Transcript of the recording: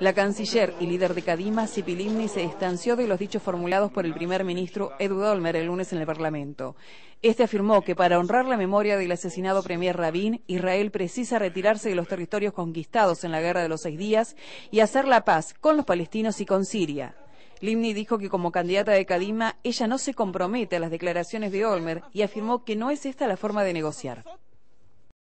La canciller y líder de Kadima, Sipi Limni, se distanció de los dichos formulados por el primer ministro Edu Olmer el lunes en el Parlamento. Este afirmó que para honrar la memoria del asesinado premier Rabin, Israel precisa retirarse de los territorios conquistados en la Guerra de los Seis Días y hacer la paz con los palestinos y con Siria. Limni dijo que como candidata de Kadima, ella no se compromete a las declaraciones de Olmer y afirmó que no es esta la forma de negociar.